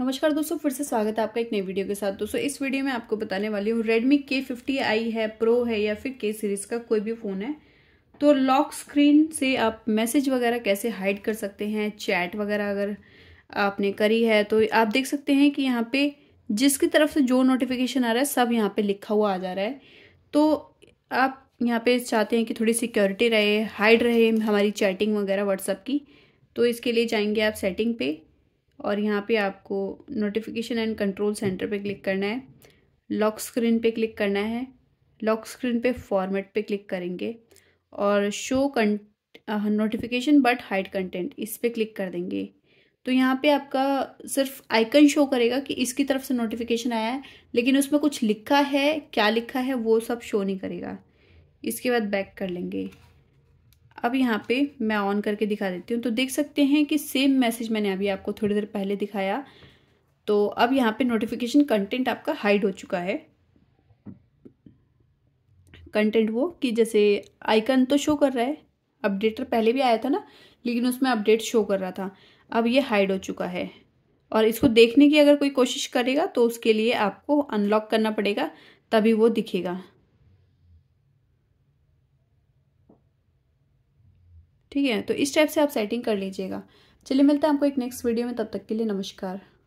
नमस्कार दोस्तों फिर से स्वागत है आपका एक नई वीडियो के साथ दोस्तों इस वीडियो में आपको बताने वाली हूँ रेडमी के फिफ्टी आई है प्रो है या फिर के सीरीज़ का कोई भी फ़ोन है तो लॉक स्क्रीन से आप मैसेज वगैरह कैसे हाइड कर सकते हैं चैट वगैरह अगर आपने करी है तो आप देख सकते हैं कि यहाँ पे जिसकी तरफ से जो नोटिफिकेशन आ रहा है सब यहाँ पे लिखा हुआ आ जा रहा है तो आप यहाँ पे चाहते हैं कि थोड़ी सिक्योरिटी रहे हाइड रहे हमारी चैटिंग वगैरह व्हाट्सअप की तो इसके लिए जाएंगे आप सेटिंग पे और यहाँ पे आपको नोटिफिकेशन एंड कंट्रोल सेंटर पे क्लिक करना है लॉक स्क्रीन पे क्लिक करना है लॉक स्क्रीन पे फॉर्मेट पे क्लिक करेंगे और show notification but hide content इस पर क्लिक कर देंगे तो यहाँ पे आपका सिर्फ आइकन शो करेगा कि इसकी तरफ से नोटिफिकेशन आया है लेकिन उसमें कुछ लिखा है क्या लिखा है वो सब शो नहीं करेगा इसके बाद बैक कर लेंगे अब यहाँ पे मैं ऑन करके दिखा देती हूँ तो देख सकते हैं कि सेम मैसेज मैंने अभी आपको थोड़ी देर पहले दिखाया तो अब यहाँ पे नोटिफिकेशन कंटेंट आपका हाइड हो चुका है कंटेंट वो कि जैसे आइकन तो शो कर रहा है अपडेटर पहले भी आया था ना लेकिन उसमें अपडेट शो कर रहा था अब ये हाइड हो चुका है और इसको देखने की अगर कोई कोशिश करेगा तो उसके लिए आपको अनलॉक करना पड़ेगा तभी वो दिखेगा ठीक है तो इस टाइप से आप सेटिंग कर लीजिएगा चलिए मिलते हैं आपको एक नेक्स्ट वीडियो में तब तक के लिए नमस्कार